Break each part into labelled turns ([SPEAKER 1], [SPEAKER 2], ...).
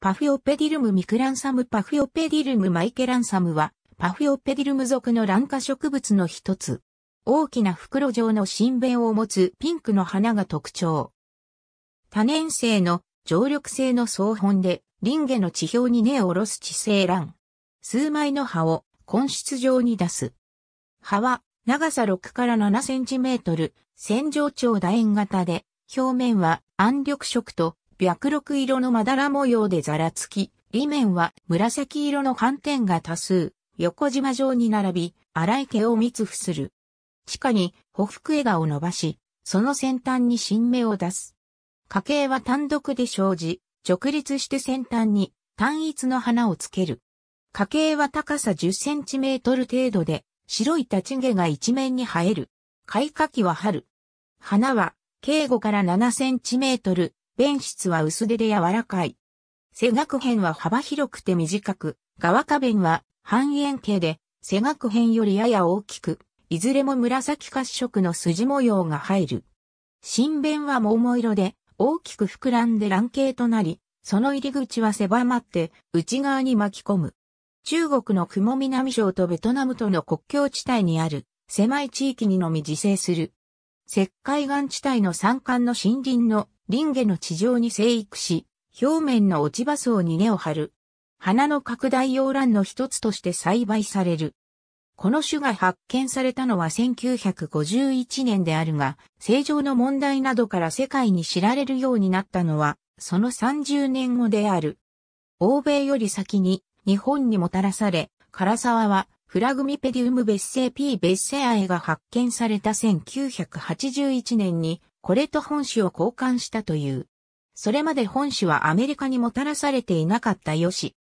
[SPEAKER 1] パフィオペディルムミクランサムパフィオペディルムマイケランサムは、パフィオペディルム属の卵化植物の一つ。大きな袋状の新弁を持つピンクの花が特徴。多年生の常緑性の草本で、ン下の地表に根を下ろす地生卵。数枚の葉を根室状に出す。葉は長さ6から7センチメートル、線状長楕円型で、表面は暗緑色と白緑色のまだら模様でざらつき、裏面は紫色の斑点が多数、横縞状に並び、荒い毛を密布する。地下に、ほふ枝を伸ばし、その先端に新芽を出す。花茎は単独で生じ、直立して先端に単一の花をつける。花茎は高さ10センチメートル程度で、白い立ち毛が一面に生える。開花期は春。花は、径5から7センチメートル、弁質は薄手で柔らかい。背学辺は幅広くて短く、側下弁は半円形で、背学辺よりやや大きく、いずれも紫褐色の筋模様が入る。新弁は桃色で、大きく膨らんで卵形となり、その入り口は狭まって、内側に巻き込む。中国の雲南省とベトナムとの国境地帯にある、狭い地域にのみ自生する。石灰岩地帯の山間の森林のリンゲの地上に生育し、表面の落ち葉層に根を張る。花の拡大用卵の一つとして栽培される。この種が発見されたのは1951年であるが、正常の問題などから世界に知られるようになったのは、その30年後である。欧米より先に日本にもたらされ、唐沢はフラグミペディウム別姓 P 別姓アエが発見された1981年にこれと本種を交換したという。それまで本種はアメリカにもたらされていなかったよし。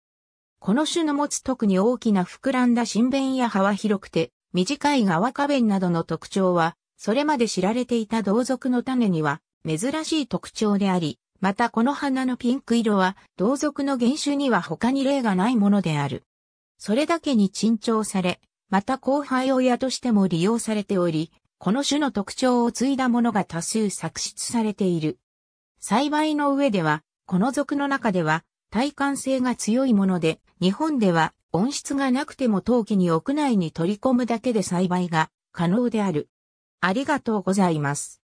[SPEAKER 1] この種の持つ特に大きな膨らんだ新弁や葉は広くて、短い側花弁などの特徴は、それまで知られていた同族の種には珍しい特徴であり、またこの花のピンク色は同族の原種には他に例がないものである。それだけに珍重され、また後輩親としても利用されており、この種の特徴を継いだものが多数作出されている。栽培の上では、この属の中では、耐寒性が強いもので、日本では温室がなくても陶器に屋内に取り込むだけで栽培が可能である。ありがとうございます。